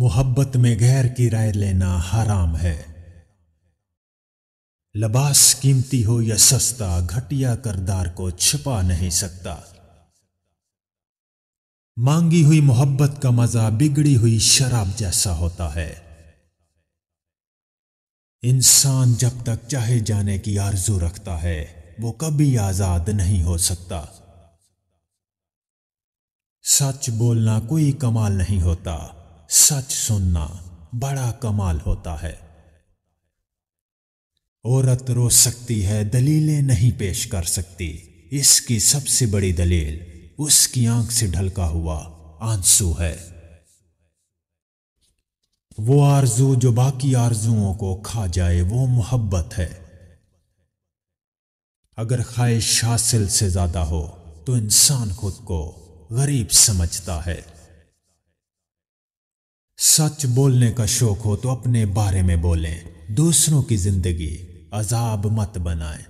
मोहब्बत में गैर की राय लेना हराम है लबास कीमती हो या सस्ता घटिया करदार को छिपा नहीं सकता मांगी हुई मोहब्बत का मजा बिगड़ी हुई शराब जैसा होता है इंसान जब तक चाहे जाने की आरजू रखता है वो कभी आजाद नहीं हो सकता सच बोलना कोई कमाल नहीं होता सच सुनना बड़ा कमाल होता है औरत रो सकती है दलीलें नहीं पेश कर सकती इसकी सबसे बड़ी दलील उसकी आंख से ढलका हुआ आंसू है वो आरजू जो बाकी आरजुओं को खा जाए वो मोहब्बत है अगर ख्वाहिश हासिल से ज्यादा हो तो इंसान खुद को गरीब समझता है सच बोलने का शौक हो तो अपने बारे में बोलें दूसरों की जिंदगी अजाब मत बनाएं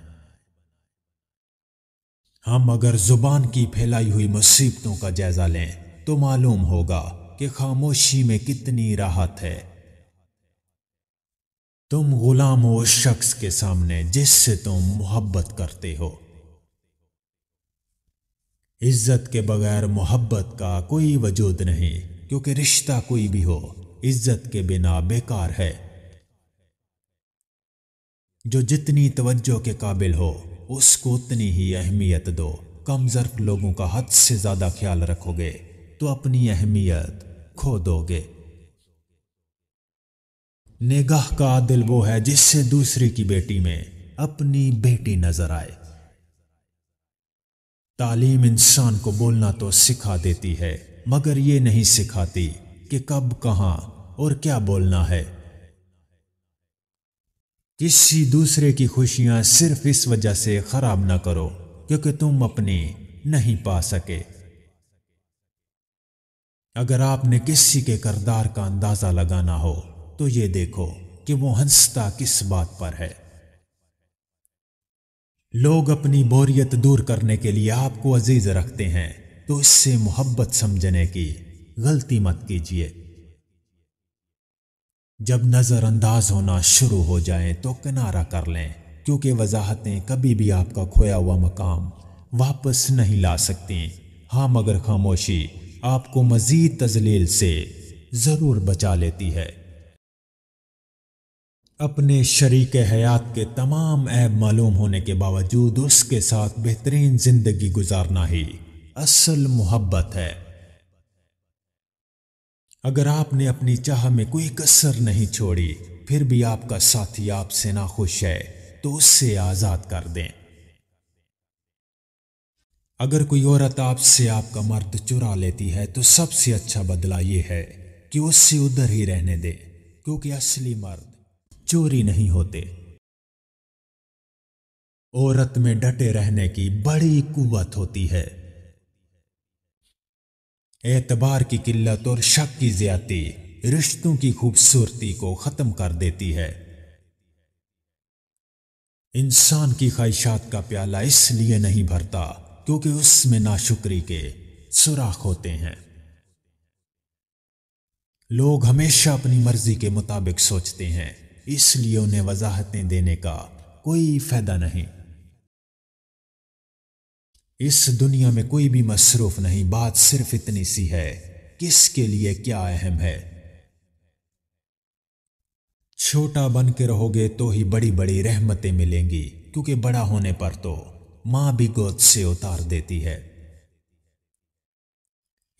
हम अगर जुबान की फैलाई हुई मुसीबतों का जायजा लें तो मालूम होगा कि खामोशी में कितनी राहत है तुम गुलाम हो उस शख्स के सामने जिससे तुम मोहब्बत करते हो इज्जत के बगैर मोहब्बत का कोई वजूद नहीं क्योंकि रिश्ता कोई भी हो इज्जत के बिना बेकार है जो जितनी तवज्जो के काबिल हो उसको उतनी ही अहमियत दो कम लोगों का हद से ज़्यादा ख्याल रखोगे तो अपनी अहमियत खो दोगे निगाह का दिल वो है जिससे दूसरे की बेटी में अपनी बेटी नजर आए तालीम इंसान को बोलना तो सिखा देती है मगर ये नहीं सिखाती कि कब कहाँ और क्या बोलना है किसी दूसरे की खुशियां सिर्फ इस वजह से खराब ना करो क्योंकि तुम अपनी नहीं पा सके अगर आपने किसी के करदार का अंदाजा लगाना हो तो ये देखो कि वो हंसता किस बात पर है लोग अपनी बोरियत दूर करने के लिए आपको अजीज रखते हैं तो इससे मोहब्बत समझने की गलती मत कीजिए जब नज़रअंदाज होना शुरू हो जाए तो किनारा कर लें क्योंकि वजाहतें कभी भी आपका खोया हुआ मकाम वापस नहीं ला सकती हाँ मगर खामोशी आपको मज़ीद तजलील से ज़रूर बचा लेती है अपने शरीक हयात के तमाम ऐब मालूम होने के बावजूद उसके साथ बेहतरीन ज़िंदगी गुजारना ही असल मोहब्बत है अगर आपने अपनी चाह में कोई कसर नहीं छोड़ी फिर भी आपका साथी आपसे ना खुश है तो उससे आजाद कर दें अगर कोई औरत आपसे आपका मर्द चुरा लेती है तो सबसे अच्छा बदला यह है कि उससे उधर ही रहने दे क्योंकि असली मर्द चोरी नहीं होते औरत में डटे रहने की बड़ी कुवत होती है एतबार की किल्लत और शक की ज्यादती रिश्तों की खूबसूरती को ख़त्म कर देती है इंसान की ख्वाहिशात का प्याला इसलिए नहीं भरता क्योंकि उसमें नाशुक्री के सुराख होते हैं लोग हमेशा अपनी मर्जी के मुताबिक सोचते हैं इसलिए उन्हें वजाहतें देने का कोई फायदा नहीं इस दुनिया में कोई भी मसरूफ नहीं बात सिर्फ इतनी सी है किसके लिए क्या अहम है छोटा बन के रहोगे तो ही बड़ी बड़ी रहमतें मिलेंगी क्योंकि बड़ा होने पर तो मां भी गोद से उतार देती है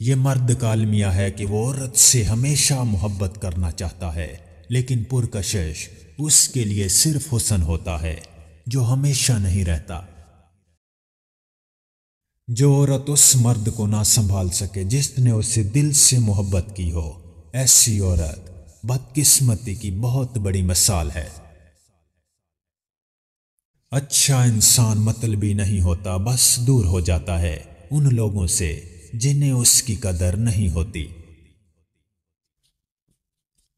यह मर्द कालमिया है कि वो औरत से हमेशा मोहब्बत करना चाहता है लेकिन पुरकशिश उसके लिए सिर्फ हुसन होता है जो हमेशा नहीं रहता जो औरत उस मर्द को ना संभाल सके जिसने उसे दिल से मोहब्बत की हो ऐसी औरत बदकिस्मती की बहुत बड़ी मिसाल है अच्छा इंसान मतलबी नहीं होता बस दूर हो जाता है उन लोगों से जिन्हें उसकी कदर नहीं होती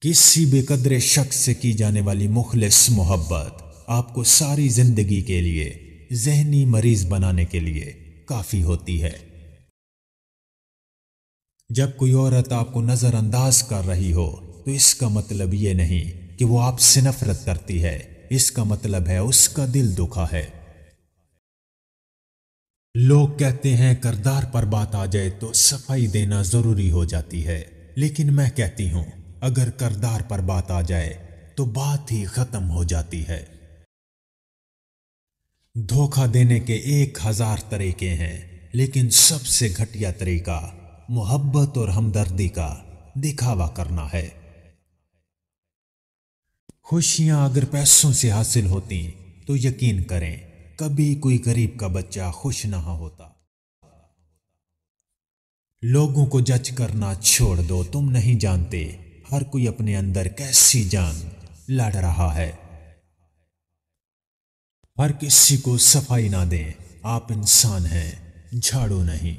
किसी बेकदरे शख्स से की जाने वाली मुखलिस मोहब्बत आपको सारी जिंदगी के लिए जहनी मरीज बनाने के लिए काफ़ी होती है जब कोई औरत आपको नज़रअंदाज कर रही हो तो इसका मतलब ये नहीं कि वो आपसे नफरत करती है इसका मतलब है उसका दिल दुखा है लोग कहते हैं करदार पर बात आ जाए तो सफाई देना जरूरी हो जाती है लेकिन मैं कहती हूं अगर करदार पर बात आ जाए तो बात ही खत्म हो जाती है धोखा देने के एक हजार तरीके हैं लेकिन सबसे घटिया तरीका मोहब्बत और हमदर्दी का दिखावा करना है खुशियां अगर पैसों से हासिल होती तो यकीन करें कभी कोई गरीब का बच्चा खुश ना होता लोगों को जज करना छोड़ दो तुम नहीं जानते हर कोई अपने अंदर कैसी जान लड़ रहा है हर किसी को सफाई ना दें आप इंसान हैं झाड़ू नहीं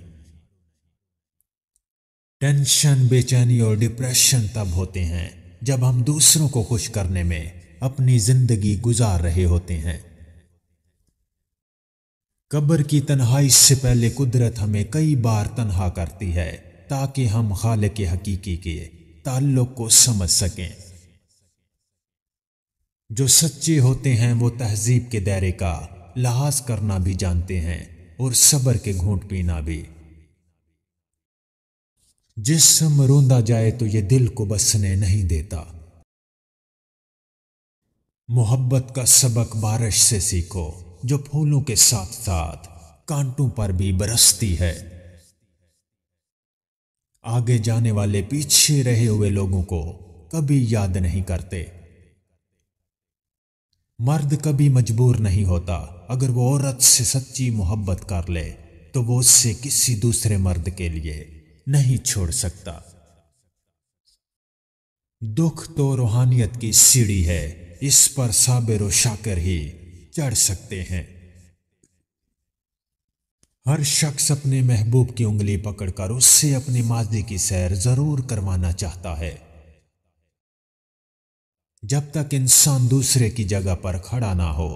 टेंशन बेचैनी और डिप्रेशन तब होते हैं जब हम दूसरों को खुश करने में अपनी जिंदगी गुजार रहे होते हैं कब्र की तन्हाई से पहले कुदरत हमें कई बार तन्हा करती है ताकि हम खाल के हकीकी के ताल्लुक को समझ सकें जो सच्चे होते हैं वो तहजीब के दायरे का लहाज करना भी जानते हैं और सबर के घूंट पीना भी जिसम रोंदा जाए तो ये दिल को बसने नहीं देता मोहब्बत का सबक बारिश से सीखो जो फूलों के साथ साथ कांटों पर भी बरसती है आगे जाने वाले पीछे रहे हुए लोगों को कभी याद नहीं करते मर्द कभी मजबूर नहीं होता अगर वो औरत से सच्ची मोहब्बत कर ले तो वो उससे किसी दूसरे मर्द के लिए नहीं छोड़ सकता दुख तो रूहानियत की सीढ़ी है इस पर साबिर शाकर ही चढ़ सकते हैं हर शख्स अपने महबूब की उंगली पकड़कर उससे अपनी माजी की सैर जरूर करवाना चाहता है जब तक इंसान दूसरे की जगह पर खड़ा ना हो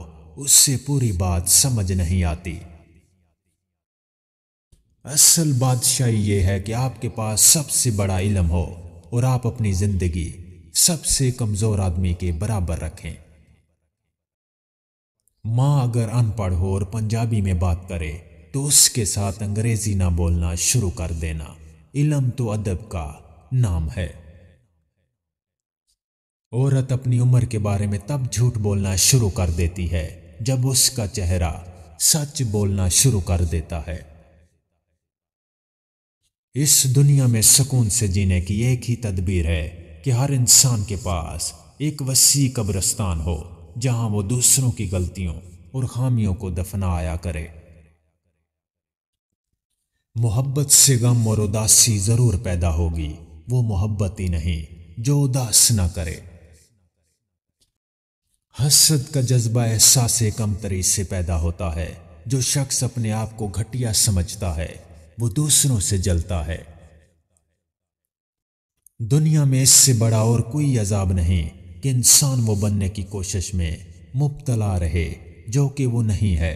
उससे पूरी बात समझ नहीं आती असल बादशाही ये है कि आपके पास सबसे बड़ा इलम हो और आप अपनी जिंदगी सबसे कमजोर आदमी के बराबर रखें मां अगर अनपढ़ हो और पंजाबी में बात करे तो उसके साथ अंग्रेजी ना बोलना शुरू कर देना इलम तो अदब का नाम है औरत अपनी उम्र के बारे में तब झूठ बोलना शुरू कर देती है जब उसका चेहरा सच बोलना शुरू कर देता है इस दुनिया में सुकून से जीने की एक ही तदबीर है कि हर इंसान के पास एक वसी कब्रस्तान हो जहां वो दूसरों की गलतियों और खामियों को दफनाया करे मोहब्बत से गम और उदासी ज़रूर पैदा होगी वो मोहब्बत ही नहीं जो उदास न करे हसद का जज्बा एहसास तरी से पैदा होता है जो शख्स अपने आप को घटिया समझता है वो दूसरों से जलता है दुनिया में इससे बड़ा और कोई अजाब नहीं कि इंसान वो बनने की कोशिश में मुबतला रहे जो कि वो नहीं है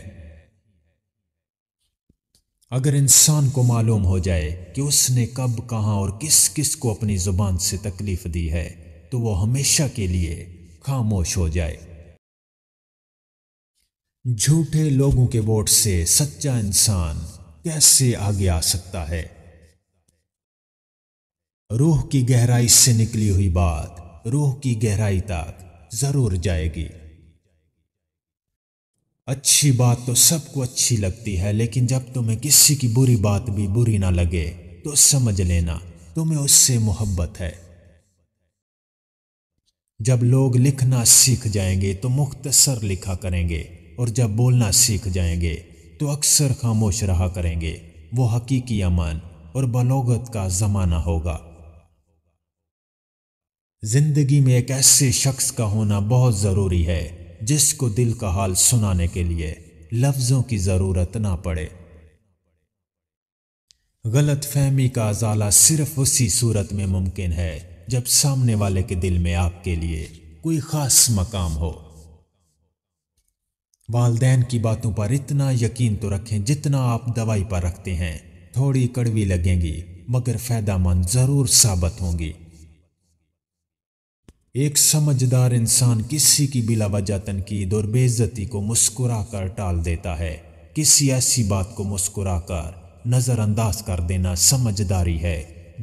अगर इंसान को मालूम हो जाए कि उसने कब कहाँ और किस किस को अपनी ज़ुबान से तकलीफ़ दी है तो वो हमेशा के लिए खामोश हो जाए झूठे लोगों के वोट से सच्चा इंसान कैसे आगे आ सकता है रूह की गहराई से निकली हुई बात रूह की गहराई तक जरूर जाएगी अच्छी बात तो सबको अच्छी लगती है लेकिन जब तुम्हें किसी की बुरी बात भी बुरी ना लगे तो समझ लेना तुम्हें उससे मोहब्बत है जब लोग लिखना सीख जाएंगे तो मुख्तसर लिखा करेंगे और जब बोलना सीख जाएंगे तो अक्सर खामोश रहा करेंगे वो हकीकी अमान और बलोगत का ज़माना होगा ज़िंदगी में एक ऐसे शख्स का होना बहुत ज़रूरी है जिसको दिल का हाल सुनाने के लिए लफ्ज़ों की ज़रूरत ना पड़े गलत फहमी का अजाला सिर्फ उसी सूरत में मुमकिन है जब सामने वाले के दिल में आपके लिए कोई ख़ास मकाम हो वालदेन की बातों पर इतना यकीन तो रखें जितना आप दवाई पर रखते हैं थोड़ी कड़वी लगेंगी मगर फ़ायदामंद ज़रूर साबित होंगी एक समझदार इंसान किसी की बिलावजा तनकीद और बेज़ती को मुस्कुरा कर टाल देता है किसी ऐसी बात को मुस्कुरा कर नज़रअंदाज कर देना समझदारी है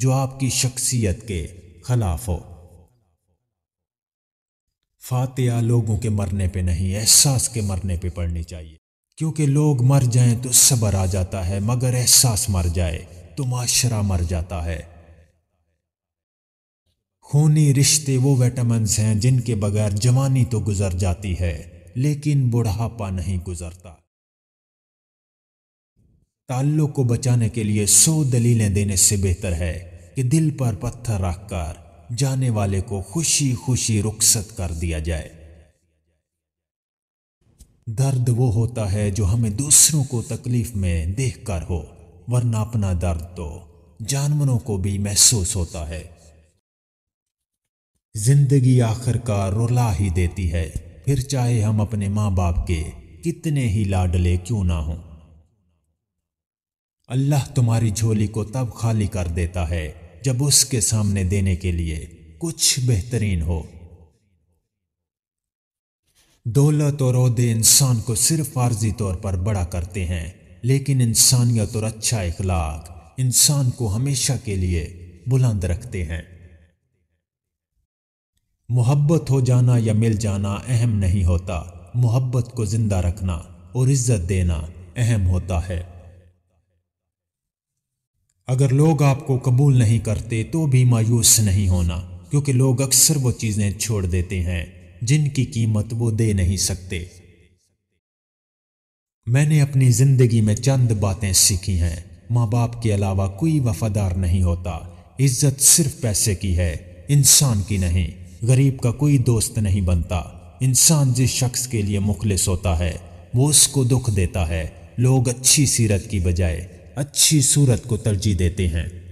जो आपकी शख्सियत के खिलाफ हो फातिया लोगों के मरने पे नहीं एहसास के मरने पे पढ़नी चाहिए क्योंकि लोग मर जाएं तो सबर आ जाता है मगर एहसास मर जाए तो माशरा मर जाता है खूनी रिश्ते वो विटामिनस हैं जिनके बगैर जवानी तो गुजर जाती है लेकिन बुढ़ापा नहीं गुजरता ताल्लुक को बचाने के लिए सौ दलीलें देने से बेहतर है कि दिल पर पत्थर रखकर जाने वाले को खुशी खुशी रुखसत कर दिया जाए दर्द वो होता है जो हमें दूसरों को तकलीफ में देख कर हो वरना अपना दर्द तो जानवरों को भी महसूस होता है जिंदगी आखिरकार रुला ही देती है फिर चाहे हम अपने माँ बाप के कितने ही लाडले क्यों ना हों अल्लाह तुम्हारी झोली को तब खाली कर देता है जब उसके सामने देने के लिए कुछ बेहतरीन हो दौलत और अहदे इंसान को सिर्फ आर्जी तौर पर बड़ा करते हैं लेकिन इंसानियत और अच्छा इखलाक इंसान को हमेशा के लिए बुलंद रखते हैं मोहब्बत हो जाना या मिल जाना अहम नहीं होता मोहब्बत को ज़िंदा रखना और इज्जत देना अहम होता है अगर लोग आपको कबूल नहीं करते तो भी मायूस नहीं होना क्योंकि लोग अक्सर वो चीज़ें छोड़ देते हैं जिनकी कीमत वो दे नहीं सकते मैंने अपनी ज़िंदगी में चंद बातें सीखी हैं माँ बाप के अलावा कोई वफादार नहीं होता इज्जत सिर्फ पैसे की है इंसान की नहीं गरीब का कोई दोस्त नहीं बनता इंसान जिस शख्स के लिए मुखलिस होता है वो उसको दुख देता है लोग अच्छी सीरत की बजाय अच्छी सूरत को तरजीह देते हैं